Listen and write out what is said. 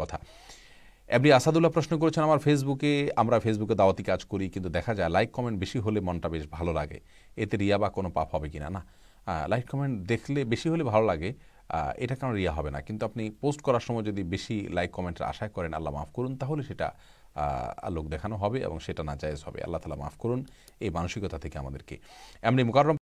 কথা এমনি আসাদুল্লাহ প্রশ্ন করেছেন আমার ফেসবুকে আমরা ফেসবুকে দাওয়াতি কাজ করি কিন্তু দেখা যায় লাইক কমেন্ট বেশি হলে মনটা বেশ ভালো লাগে এতে রিয়া বা কোনো পাপ হবে কিনা না লাইক কমেন্ট দেখলে বেশি হলে ভালো লাগে এটা কারণ রিয়া হবে না কিন্তু আপনি পোস্ট করার সময় যদি বেশি লাইক কমেন্টের আশা করেন আল্লাহ মাফ করুন তাহলে সেটা লোক দেখানো হবে এবং সেটা না জায়েজ হবে আল্লাহ তালা মাফ করুন এই মানসিকতা থেকে আমাদেরকে এমনি মোকারম